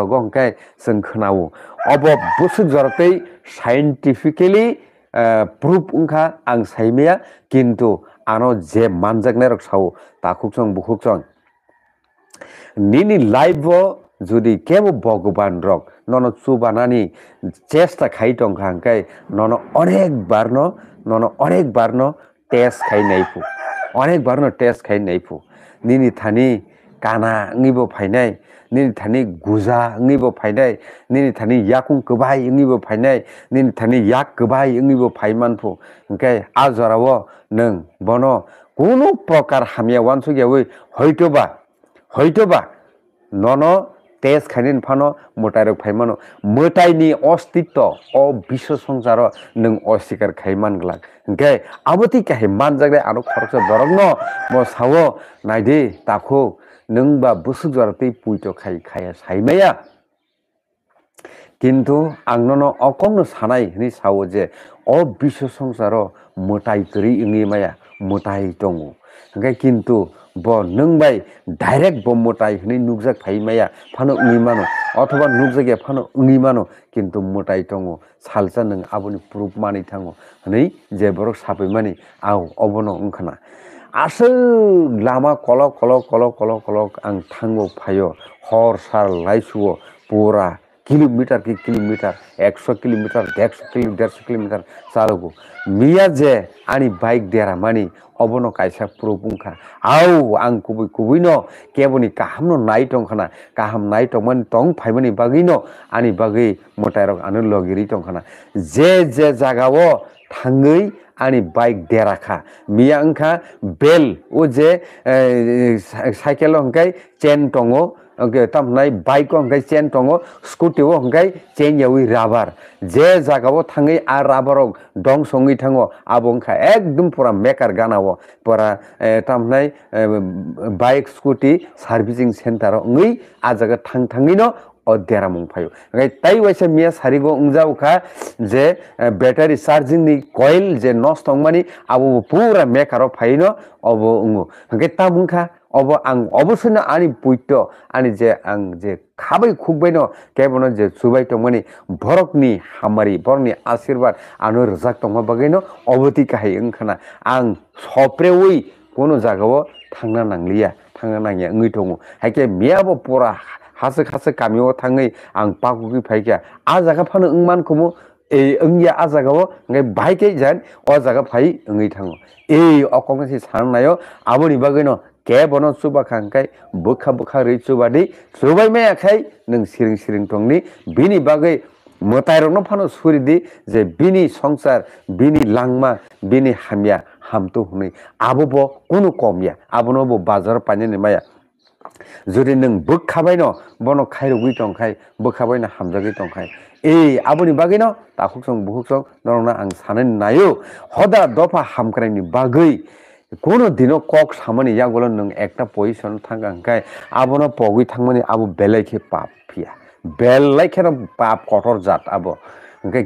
ৰগ হংকাই যোন अवश्य जरतै साइन्टिफिकेली प्रुफ उङ्खा आं साइमिया किन्तु आनो जे मानजाकनाय रक साव ताखुकसं बुखुकसं निनि लाइफ যদি কেব ভগবান রক নন চুবানানি চেষ্টা খাই টংখাঙ্কাই নন অনেকবার ন নন অনেকবার ন টেস্ট খাই নাইফু অনেকবার ন টেস্ট খাই নাইফু নিনি থানি काना अङ्गिबो फाइनाइ निनि थानी गुजा अङ्गिबो फाइनाइ निनि थानी याकुङ कबाई अङ्गिबो फाइनाइ निनि थानी याक कबाई अङ्गिबो फाइमानफु ओके आजराव नों बनो कुनु प्रकार हामी वान्छु ग्याउ होइतोबा होइतोबा नन तेज खाने फानो मोटाएर फाइमानो मोटाइनि अस्तित्व अ विश्व संसार नों अस्वीकार खाइमानग्ला ओके अब ती काहे मान जाग्रा आरो खरक छ न म साव नाइदे ताखौ नोंबा बुसुक जराते पुइतो खाइ खाया साइमाया কিন্তু আংন অকংন সানাই হিনি সাও যে অ বিশ্ব সংসার মোটাই তরি ইংনি মায়া মোটাই দঙ্গু হঙ্গাই কিন্তু ব নং বাই ডাইরেক্ট ব মোটাই হিনি নুকজাক ফাই মায়া ফানো ইংনি মানো অথবা নুকজাকিয়া ফানো ইংনি মানো কিন্তু মোটাই দঙ্গু সালসা নং আবনি প্রুফ মানি থাঙ্গো হিনি যে বরক সাপে মানি আও অবনো ওংখানা লামা কলক কলক কলক কলক কলক আং থাঙ্গো 탕고 হর সার 라이수어 পুরা কিলোমিটার কি কিলোমিটার একশো কিলোমিটার দেড়শো কিলো দেড়শো কিলোমিটার চালকু মিয়া যে আনি বাইক দেরা মানি অবন কাইসা পুঙ্খা আউ আং কুবই কুবই ন কেবনি কাহাম নাই টংখানা কাহাম নাই টংমানি টং ফাইমানি বাগি ন আনি বাগি মোটাই রক আনু লগিরি টংখানা যে যে জাগাও থাঙ্গই আনি বাইক দে রাখা মিয়া অংখা বেল ও যে সাইকেল অংকাই চেন টঙো তাই বাইক অংকাই চেন টঙো স্কুটিও অংকাই চেন এউই ৰাবাৰ যে জায়গাও থাঙে আৰ ৰাবাৰ ডং সঙ্গে থাঙো আবংখা একদম পুৰা মেকাৰ গানাবো পুৰা তাৰমানে বাইক স্কুটি চাৰ্ভিচিং চেণ্টাৰ অঙ্গেই আজ থাং থাঙিনো अध्यारा मुंग फायो अगर तय वजह से मियास हरी उंजा उखा जे बैटरी सार्जिंग नहीं कोयल जे नॉस्ट अंगमणि अब वो पूरा मैं करो अब वो उंगो ता तब अब अंग अवश्य उसे ना आनी पूछतो आनी जे अंग जे खाबै खूब बनो क्या जे सुबह तो मनी भरोक नी भर नी आशीर्वाद आनोर रजक तो हम बगेनो काहे का है यंग खाना कोनो जागाव थंगना नंगलिया थंगना नंगिया उन्हीं तो हूँ मियाबो पुरा hasa kasa kamiwa tangai ang paku ki paike aza ka pana ngman kumu e ngya aza ka wo ngai baike jan o aza ka pai ngai tango e o kong si sang na yo abo ni bagai no ke bono suba kang kai buka buka ri suba di suba me akai neng siring siring tong ni bini bagai Motai rono pano suri di ze bini songsar bini langma bini hamya hamtu huni abo bo kunu komya abo no bo bazar panye ni maya যদি নেন book খাবাই ন বন খাই ৰুগী টংখাই book না হামজাগী টংখাই এই আপুনি বাগৈ ন তাহুক চং বহুক চক নৰং আং চানে নাইও সদা দফা হামখাইনি বাগৈ কোনো দিনো কক চামানি ইয়াক গ'লে নোং একটা পজিশ্যন থাকাংখাই আপোনাৰ পগৈ থাকমানি আবু বেলেগে পাপ ফিয়া বেলেগে পাপ কঠৰ জাত আব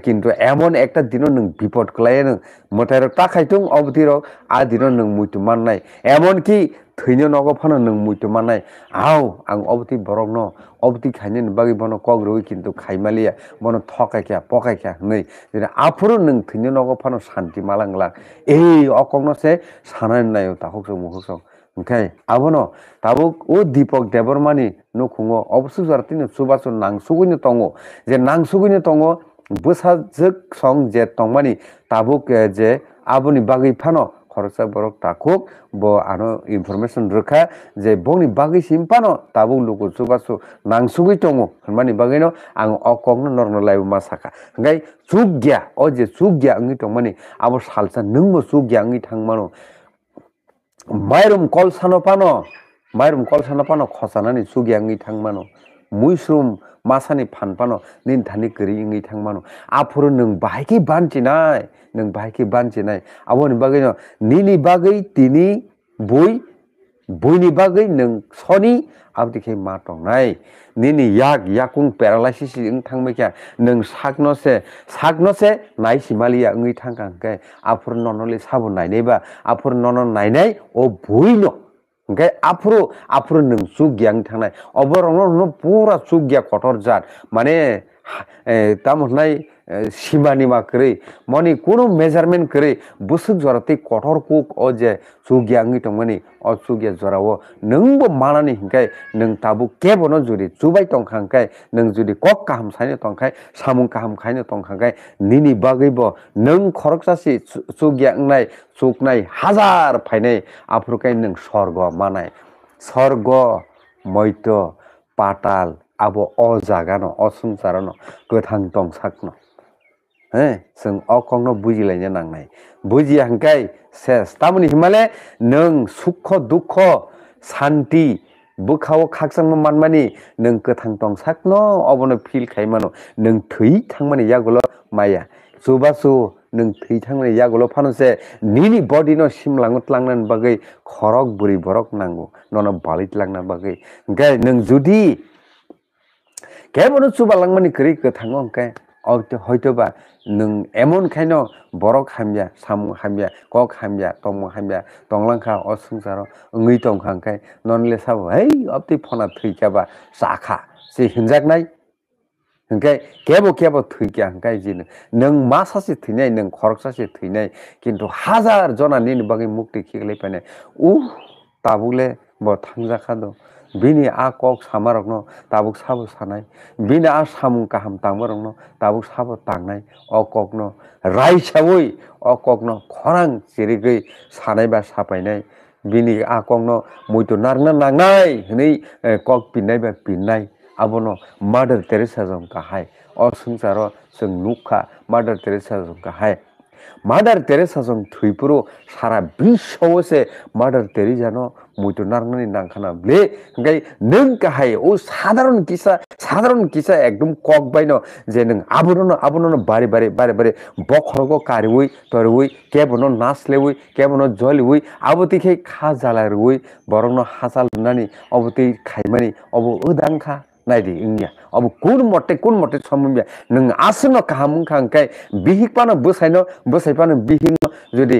কিন্তু এমন একটা एकटा दिन नों बिपद खालाय नों मथायर टाखायथों अबदिर आ दिन नों मुइतु माननाय एमन कि থৈনে নগফানো নং মইতো মানাই আউ আং অবতি বৰক ন অবতি খাইনে নবাগি বনো কক ৰৈ কিন্তু খাই মালিয়া বনো থকাইকা পকাইকা নৈ আফৰো নং থৈনে নগফানো শান্তি মালাংলা এই অকনো চে সানাই নাই তাহক চক মুখক চক ওখাই আব ন তাবুক ও দীপক দেৱৰমানী ন খুঙ অৱশ্য জাৰ চুবাচু নাংচুগৈনে টঙ যে নাংচুগৈনে টঙ বসা জগ সং যে তংমানী তাবুক যে আবনি বাগৈ ফানো खरसा बरक ताखुक बो आनो इनफर्मेसन रखा जे बोनि बागै सिमपानो ताबु लुगु सुबासु नांसुगै तंगो हनमानि बागैनो आं अकंग नर्न लाइब मासाखा गाय सुग्या ओ जे सुग्या अंगि तंगमानि आबो सालसा नंग सुग्या अंगि थांगमानो मायरुम कल सानो पानो मायरुम कल सानो पानो खसानानि सुग्या अंगि थांगमानो 무이스름 마산이 판파노 닌 다니 그리 잉이 탕마노 앞으로 능 바이기 반지나 능 바이기 반지나 아버님 바게요 니니 바게 디니 보이 보이니 바게 능 선이 아버지께 마통나이 니니 약 약궁 패랄라시스 잉 탕메기야 능 사그노세 사그노세 나이 시말이야 잉이 탕강게 앞으로 노노리 사부 나이네바 앞으로 노노 나이네 오 보이노 ओमफ्राय आफ्रु आफ्रु नों सुग गियानि थांनाय अबरनो नों पुरा सुग गिया कटर जात माने तामुलाई सिमानीमा करे मनि कुनो मेजरमेन्ट करे बुसुक जरते कठोर कुक अजे चुग्यांगि टंगमनि अ चुग्या जराव नोंबो मानानि हिंखाय नों ताबु केबनो जुदि चुबाय टंखांखाय नों जुदि कक काहाम सायनो टंखाय सामुं काहाम खायनो टंखांखाय निनि बागैबो नों खरकसासि चुग्यांगनाय चुकनाय हाजार फायनाय आफुरखाय नों स्वर्ग मानाय स्वर्ग मैत पाताल आबो अ जागानो असुम सारानो गोथां दंसाखनो हे जों अखंनो बुजिलायनो नांनाय बुजियांखाय सेस तामनि हिमाले नों सुख दुख शान्ति बखाव खाखसांम मानमानि नों गोथां दंसाखनो अबनो फिल खायमानो नों थै थांमानि यागलो माया सुबासु नों थैथांनाय यागल' फानोसे निनि बडिनो सिमलांगुदलांनानै बागै खरक बुरि बरक नांगौ नन' बालित लांना बागै ओंखाय नों जुदि কেবল চুবালাং মানে করি কথাঙ্গ অঙ্কে হয়তো বা নং এমন খাইন বরক হামিয়া সামু হামিয়া কক হামিয়া তমু হামিয়া টংলাংখা অ সংসার ওই টংখাংখাই ননলে সাবো হেই অবতি ফনা থৈকাবা সাখা সে হিনজাকনাই হংখাই কেব কেব থৈকা হংখাই জিন নং মা সাসে থৈনাই নং খরক সাসে থৈনাই কিন্তু হাজার জনানি বাগে মুক্তি খিগলাই পাইনাই উ তাবুলে ব থাংজাখাদো bini a kok sama rokno tabuk sabo sanai bini a samung kaham tangma rokno tabuk sabo tangnai o kokno rai saboi o kokno khorang chirigei sanai ba sapainai bini a kokno muito narna nangnai hinei kok pinnai ba pinnai abono mother teresa jom kahai o sungcharo sung nukha mother teresa jom kahai Mother Teresa জং থুইপুরো সারা বিশ্বসে Mother তেরি যেন মুইতো নারনানি নাংখানা ব্লে গাই কাহাই ও সাধারণ কিসা সাধারণ কিসা একদম কক বাই ন যে নং আবরণ আবরণ বারে বারে বারে বারে বখরগ কারিউই তরুই কেবন নাচলে উই কেবন জল উই আবতি খেয়ে খা জ্বালার উই বরং হাসাল নানি অবতি খাইমানি অব উদাং খা नाइ दि अब कुन मटे कुन मटे समुमिया नों आसिन काहा मुखां काय बिहिक पानो बसाइनो बसाइ पानो बिहिन जदि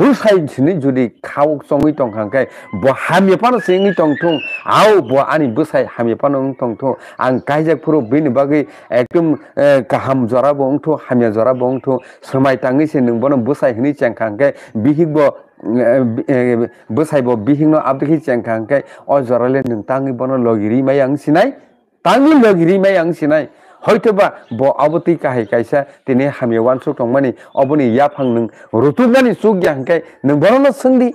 बुसाइ छिनि जदि खाव सङै टंखां काय ब हामे पानो सेङै टंथु आउ ब आनी बसाइ हामे पानो टङथु टंथु आं गायजक फुरो बिन बागे एकदम काहाम जरा बोंथु हामे जरा बोंथु समय ताङै से नों बन बसाइ हिनि चेंखां काय बिहिक ब बसाइ ब बिहिन आबदिखि चेंखां अ जराले ले नों ताङै बन लगिरि मायांग सिनाय তামি লগিরি মাই আং সিনাই হয়তোবা ব অবতি কাহাই কাইসা তিনি হামি ওয়ানসু টংমানি অবনি ইয়া ফাং নং রুতুদানি সুগ গ্যাংকাই নং বরন সঙ্গি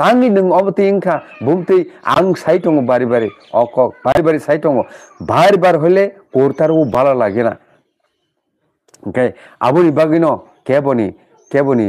তাঙ্গি নং অবতি ইংখা বুমতি আং সাই টং বারি বারি অক বারি বারি সাই টং বারি বার হলে কোরতার ও ভালো লাগে না ওকে আবনি বাগিনো কেবনি কেবনি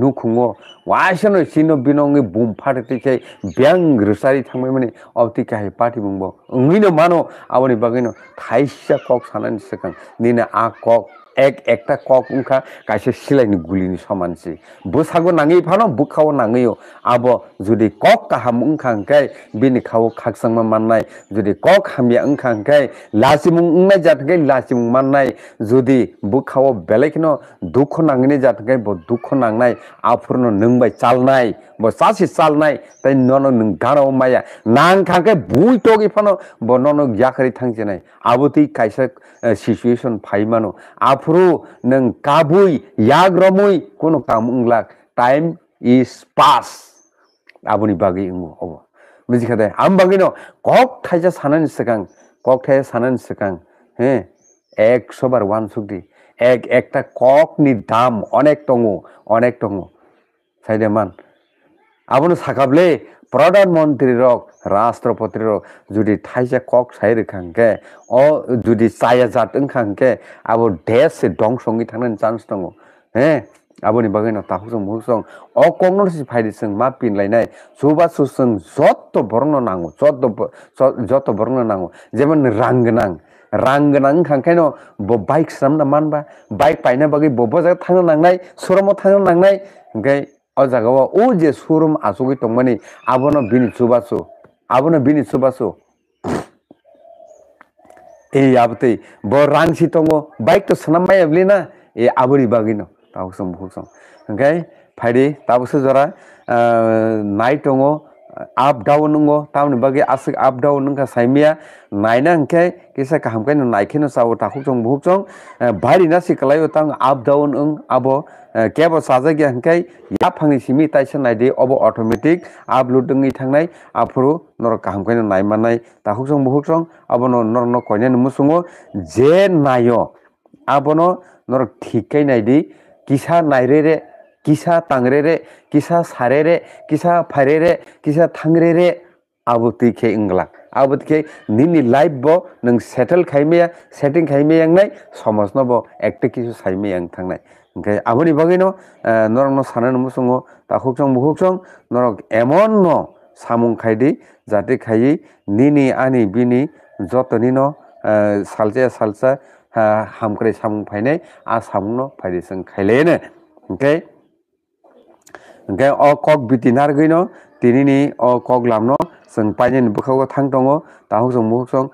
নুখুঙ্গ 와이션을 신호 비농이 몸파르티체 병르사리 창매만이 어떻게 해 파티봉보 응이도 마노 아버니 바기노 다이시아 꼭 사는 세강 니네 아꼭 এক একটা কক উংখা কাছে সিলাইনি গুলিনি সমানছি বসাগো নাঙি ফানো বুখাও নাঙিও আব যদি কক কাহাম উংখাংকাই বিনি খাও খাকসাংমা মাননাই যদি কক হামিয়া উংখাংকাই লাচিমুং উংনাই জাতকাই লাচিমুং মাননাই যদি বুখাও বেলেকিনো দুঃখ নাঙিনি জাতকাই ব দুঃখ নাংনাই আফুরনো nung bai sal nai bo sasi sal nai tai nono nung gara o maya nang kang kai bui togi pano bo nono yakari tang jinai abuti kaisa situation pai mano apuru nung kabui yagromui kuno kang mung lak time is pass abuni bagi ingu obo muzi kada am bagi no kok kaisa sanan sekang kok kaisa sanan sekang he ek sobar wan sugdi এক একটা কক নি দাম অনেক টঙ অনেক টঙ চাইদেমান আপুনি চাকাবলে ৰাষ্ট্ৰপতি ৰাষ্ট্ৰপতিৰ যদি ঠাইছে কক চাই ৰেখাংকে অ যদি চাই জাত খাংকে আৰু দেশ দং চঙি থাকে চান্স দঙ হে আপুনি বাগৈ নাহোচং মহোচং অ কংগ্ৰেছ ফাইদিচং মা পিন্ধাইনাই চৌবা চুচং যত বৰ্ণ নাঙো যত যত বৰ্ণ নাঙো যেমান ৰাং গোনাং ৰাং গোনাং খাংকাইন বাইক চাম না মানবা বাইক পাইনা বাগৈ বব জেগাত থাকে নাংনাই চোৰমত থাকে নাংনাই ওকাই o zagawa uje surum asugi tongmani abono bini subasu abono bini subasu e yabte boran sitongo baik to sanamai yablina e aburi bagino tawusom bukusom ngai padi tawusu zora night tongo up down নঙ তাৰমানে বাকী আছে up down নং চাইমিয়া নাই না হেংকে কেছে কাহামকে নাইখেনো চাও তাকো যং বহুত যং ভাৰি না চিকলাই তাং আপ ডাউন ওং আব কেব চাজা গিয়া হেংকে ইয়াত ফাঙি চিমি তাইছে নাই দে অব অট'মেটিক আপ লুডিং থাকাই আপৰো নৰ কাহামকে নাই মানাই তাকো যং বহুত যং আব ন নৰ ন কইনে নুমুচুঙো যে নাই আব ন নৰ ঠিকাই নাই কিছা টাংৰেৰে কিছা চাৰেৰে কিছা ফাৰেৰে কিছা ঠাংৰেৰে আৱতি খেই ইংলাক আৱতি খেই নিনি লাইভ ব নং চেটেল খাইমেয়া চেটিং খাইমেয়াং নাই সমাজ নব একটে কিছু চাইমেয়াং থাংনাই ওকে আপুনি বগে ন নৰক ন চানে নুচং তাহুক চং বহুক চং নৰক এমন ন চামুং খাই দি যাতে খাই নিনি আনি বিনি যতনি ন চালচে চালচা হামক্ৰাই চামুং ফাইনাই আ চামুং ন ফাইদেচং খাইলেনে ওকে ओंखे अ कक बिदिनार गैन दिनैनि अ कक लामन जों पाइनि बोखाव थां दङ ताहु जों मुख जों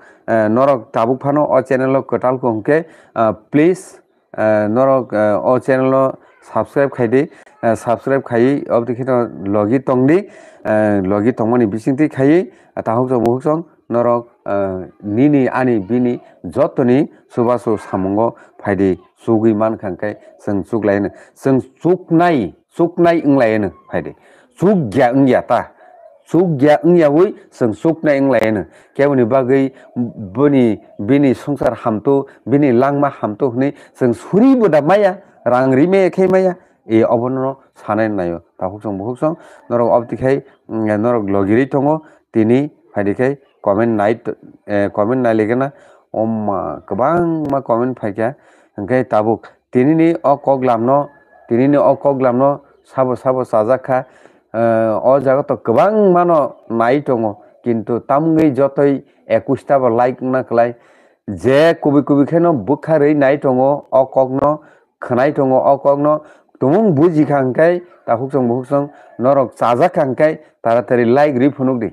नरक दाबुक फानो अ चेनेल कटाल कोंखे प्लिज नरक अ चेनेल सब्सक्राइब खाइदि सब्सक्राइब खाइ अब दिखिन लगि तंगनि लगि तंगनि बिसिंति खाइ ताहु जों मुख जों नरक निनि आनि बिनि जतनि सुबासु सामुङो फाइदि सुगै मानखांखाय जों सुग्लायनो जों सुगनाय suk nay ưng lệ nè hay đi suk dạ ưng dạ ta suk dạ ưng dạ với sừng suk nay ưng lệ nè kéo ni ba gây bini bini sungsar hamto bini langma hamto hne sừng suri bu da maya rang rime khe maya এই অবনর Saanen নাই তাহুকসং বহুকসং নরক অবতিখাই নরক লগিরি টঙ্গ তিনি ফাইদিখাই comment নাই comment নাই লেগে না অম্মা গোবাং মা কমেন্ট ফাইকা ओंखाय ताबुक तिनिनि अ कग्लामनो तिनिनि अ कग्लामनो চাব চাব চাজা খা অ জাগত কিমান মান নাই টঙ কিন্তু তামগৈ যতই একুশটা বা লাইক নাকলাই যে কবি কবিখেন বুখাৰেই নাই টঙ অকগ্ন খনাই টঙ অকগ্ন তুমুং বুজি খাংকাই তাহুক চং বহুক চং নৰক চাজা খাংকাই তাৰাতাৰি লাইক ৰি ফুনুক দেই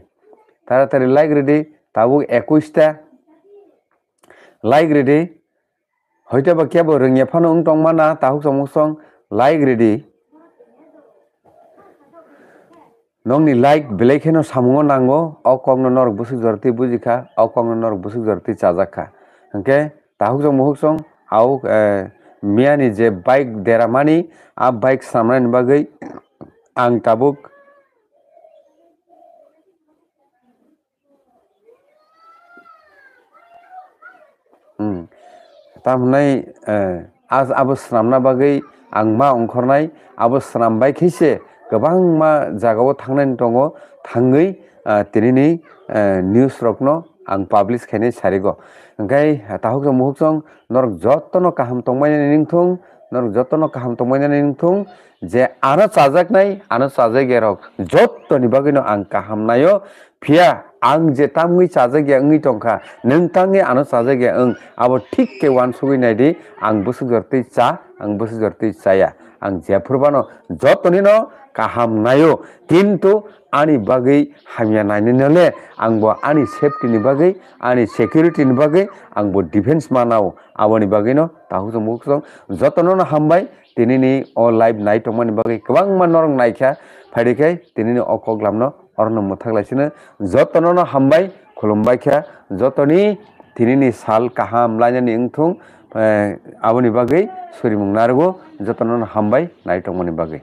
তাৰাতাৰি লাইক ৰেডি তাবুক একৈশটা লাইক ৰেডি হয়তো বা কেৱল ৰঙিয়া ফান উং টংমানা তাহুক চমুক চং like ready nongni like belai kheno samungo nango o kongno norok busuk jorati bujikha o kongno norok busuk jorati chajakha hingkhe tahukjong muhukjong ao মিয়ানি যে বাইক দেরামানি আ বাইক সামলানি বাগৈ আং তাবুক তামনাই আজ আবো স্রামনা বাগৈ আং মা অংখরনাই আবো স্রামবাই খেয়েছে gobang ma jagao thangnai tongo thangui tirini news rokno ang publish khaine sarigo ngai tahuk muhukchong nor jotono kaham tongmani ningthung nor jotono kaham tongmani ningthung je ara chajak nai ara chajai gerok jotoni bagino ang kaham nayo phia ang je tamui chajak ya ngi tongkha nentangi ara chajak ya ang abo thik ke wan sugi nai di ang busu gortei cha ang busu gortei chaya ang je purbano jotoni no কাহাম নাইও কিন্তু আনি বাগেই হামিয়া নাইনে নালে আংব আনি সেফটিনি বাগেই আনি সেকিউরিটিনি বাগেই আংব defence মানাও আবনি বাগেই ন তাহু তো মুখ সং যতন না হামবাই তিনি নি অ লাইভ নাই তোমানি বাগেই কবাং মানর নাইখা ফাইডিকাই তিনি নি অ কগলাম ন অরন মুথাগলাইছিন যতন না হামবাই খুলমবাইখা যতনি তিনি নি সাল কাহাম লাইনানি ইংথুং আবনি বাগেই সরিমুং নারগো যতন না হামবাই নাই তোমানি বাগেই